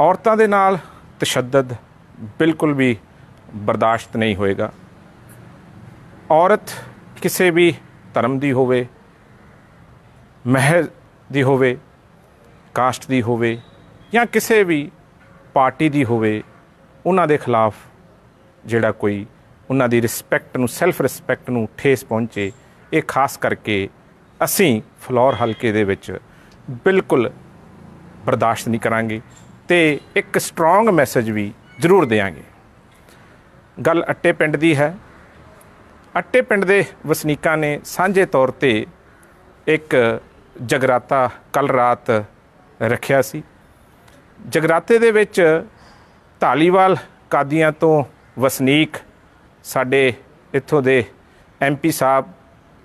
ਔਰਤਾਂ ਦੇ ਨਾਲ ਤਸ਼ੱਦਦ ਬਿਲਕੁਲ ਵੀ ਬਰਦਾਸ਼ਤ ਨਹੀਂ ਹੋਏਗਾ ਔਰਤ ਕਿਸੇ ਵੀ ਧਰਮ ਦੀ ਹੋਵੇ ਮਹਿਜ਼ ਦੀ ਹੋਵੇ ਕਾਸਟ ਦੀ ਹੋਵੇ ਜਾਂ ਕਿਸੇ ਵੀ ਪਾਰਟੀ ਦੀ ਹੋਵੇ ਉਹਨਾਂ ਦੇ ਖਿਲਾਫ ਜਿਹੜਾ ਕੋਈ ਉਹਨਾਂ ਦੀ ਰਿਸਪੈਕਟ ਨੂੰ ਸੈਲਫ ਰਿਸਪੈਕਟ ਨੂੰ ਠੇਸ ਪਹੁੰਚੇ ਇਹ ਖਾਸ ਕਰਕੇ ਅਸੀਂ ਫਲੋਰ ਹਲਕੇ ਦੇ ਵਿੱਚ ਬਿਲਕੁਲ ਬਰਦਾਸ਼ਤ ਨਹੀਂ ਕਰਾਂਗੇ ਤੇ ਇੱਕ ਸਟਰੋਂਗ ਮੈਸੇਜ ਵੀ ਜ਼ਰੂਰ ਦੇਵਾਂਗੇ ਗੱਲ ਅੱਟੇ ਪਿੰਡ ਦੀ ਹੈ ਅੱਟੇ ਪਿੰਡ ਦੇ ਵਸਨੀਕਾਂ ਨੇ ਸਾਂਝੇ ਤੌਰ ਤੇ ਇੱਕ ਜਗਰਾਤਾ ਕੱਲ ਰਾਤ ਰੱਖਿਆ ਸੀ ਜਗਰਾਤੇ ਦੇ ਵਿੱਚ ਢਾਲੀਵਾਲ ਕਾਦੀਆਂ ਤੋਂ ਵਸਨੀਕ ਸਾਡੇ ਇੱਥੋਂ ਦੇ ਐਮਪੀ ਸਾਹਿਬ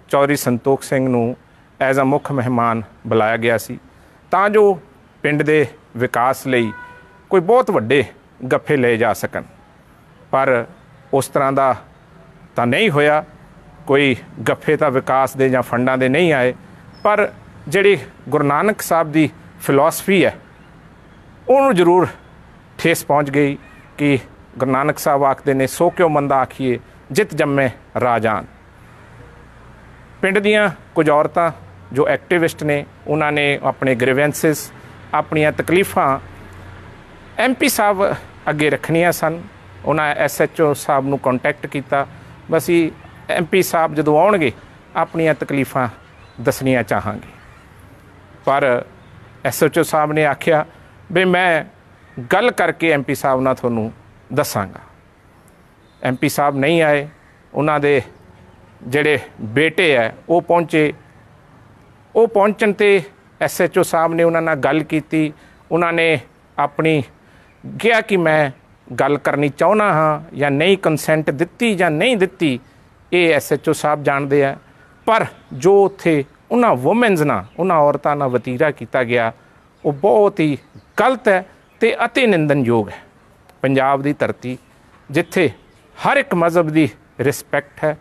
ਚੌਰੀ ਸੰਤੋਖ ਸਿੰਘ ਨੂੰ ਐਜ਼ ਅ ਮੁੱਖ ਮਹਿਮਾਨ ਬੁਲਾਇਆ ਗਿਆ ਸੀ ਤਾਂ ਜੋ ਪਿੰਡ ਦੇ ਵਿਕਾਸ ਲਈ ਕੋਈ ਬਹੁਤ ਵੱਡੇ ਗੱਫੇ ਲਏ ਜਾ ਸਕਣ ਪਰ ਉਸ ਤਰ੍ਹਾਂ ਦਾ ਤਾਂ ਨਹੀਂ ਹੋਇਆ ਕੋਈ ਗੱਫੇ ਤਾਂ ਵਿਕਾਸ ਦੇ ਜਾਂ ਫੰਡਾਂ ਦੇ ਨਹੀਂ ਆਏ ਪਰ ਜਿਹੜੀ ਗੁਰੂ ਨਾਨਕ ਸਾਹਿਬ ਦੀ ਫਿਲਾਸਫੀ ਹੈ ਉਹਨੂੰ ਜ਼ਰੂਰ ਠੇਸ ਪਹੁੰਚ ਗਈ ਕਿ ਗੁਰੂ ਨਾਨਕ ਸਾਹਿਬ ਆਖਦੇ ਨੇ ਸੋ ਕਿਉ ਮੰਦਾ ਆਖੀਏ ਜਿਤ ਜੰਮੇ ਰਾਜਾਨ ਪਿੰਡ ਦੀਆਂ ਕੁਝ ਔਰਤਾਂ ਜੋ ਐਕਟਿਵਿਸਟ ਨੇ ਉਹਨਾਂ ਨੇ ਆਪਣੇ ਗ੍ਰੀਵੈਂਸਸ ਆਪਣੀਆਂ ਤਕਲੀਫਾਂ ਐਮਪੀ ਸਾਹਿਬ ਅੱਗੇ ਰੱਖਣੀਆਂ ਸਨ ਉਹਨਾਂ ਐਸਐਚਓ ਸਾਹਿਬ ਨੂੰ ਕੰਟੈਕਟ ਕੀਤਾ ਬਸੀ ਐਮਪੀ ਸਾਹਿਬ ਜਦੋਂ ਆਉਣਗੇ ਆਪਣੀਆਂ ਤਕਲੀਫਾਂ ਦੱਸਣੀਆਂ ਚਾਹਾਂਗੇ ਪਰ ਐਸਐਚਓ ਸਾਹਿਬ ਨੇ ਆਖਿਆ ਵੀ ਮੈਂ ਗੱਲ ਕਰਕੇ ਐਮਪੀ ਸਾਹਿਬ ਨਾਲ ਤੁਹਾਨੂੰ ਦੱਸਾਂਗਾ ਐਮਪੀ ਸਾਹਿਬ ਨਹੀਂ ਆਏ ਉਹਨਾਂ ਦੇ ਜਿਹੜੇ ਬੇਟੇ ਐ ਉਹ ਪਹੁੰਚੇ ਉਹ ਪਹੁੰਚਣ ਤੇ ਐਸਐਚਓ ਸਾਹਿਬ ਨੇ ਉਹਨਾਂ ਨਾਲ ਗੱਲ ਕੀਤੀ ਉਹਨਾਂ ਨੇ ਆਪਣੀ ਕਿਹਾ ਕਿ ਮੈਂ ਗੱਲ ਕਰਨੀ ਚਾਹੁੰਦਾ ਹਾਂ ਜਾਂ ਨਹੀਂ ਕੰਸੈਂਟ ਦਿੱਤੀ ਜਾਂ ਨਹੀਂ ਦਿੱਤੀ ਇਹ ਐਸਐਚਓ ਸਾਹਿਬ ਜਾਣਦੇ ਆ ਪਰ ਜੋ ਉਥੇ ਉਹਨਾਂ ਔਮਨਸ ਨਾਲ ਉਹਨਾਂ ਔਰਤਾਂ ਨਾਲ ਵਤੀਰਾ ਕੀਤਾ ਗਿਆ ਉਹ ਬਹੁਤ ਹੀ ਗਲਤ ਹੈ ਤੇ ਅਤੀ ਨਿੰਦਨਯੋਗ ਹੈ ਪੰਜਾਬ ਦੀ ਧਰਤੀ ਜਿੱਥੇ ਹਰ ਇੱਕ ਮਜ਼ਹਬ ਦੀ ਰਿਸਪੈਕਟ ਹੈ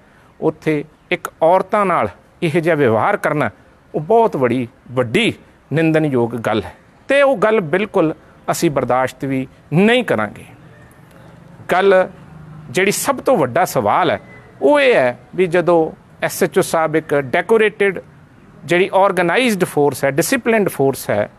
ਉੱਥੇ ਇੱਕ ਔਰਤਾਂ ਨਾਲ ਇਹ ਜਿਹਾ ਵਿਵਹਾਰ ਕਰਨਾ ਉਹ ਬਹੁਤ ਵੱਡੀ ਵੱਡੀ ਨਿੰਦਨਯੋਗ ਗੱਲ ਹੈ ਤੇ ਉਹ ਗੱਲ ਬਿਲਕੁਲ ਅਸੀਂ ਬਰਦਾਸ਼ਤ ਵੀ ਨਹੀਂ ਕਰਾਂਗੇ ਕੱਲ ਜਿਹੜੀ ਸਭ ਤੋਂ ਵੱਡਾ ਸਵਾਲ ਹੈ ਉਹ ਇਹ ਹੈ ਵੀ ਜਦੋਂ ਐਸਐਚਓ ਸਾਹਿਬ ਇੱਕ ਡੈਕੋਰੇਟਿਡ ਜਿਹੜੀ ਆਰਗੇਨਾਈਜ਼ਡ ਫੋਰਸ ਹੈ ਡਿਸਪਲਿਨਡ ਫੋਰਸ ਹੈ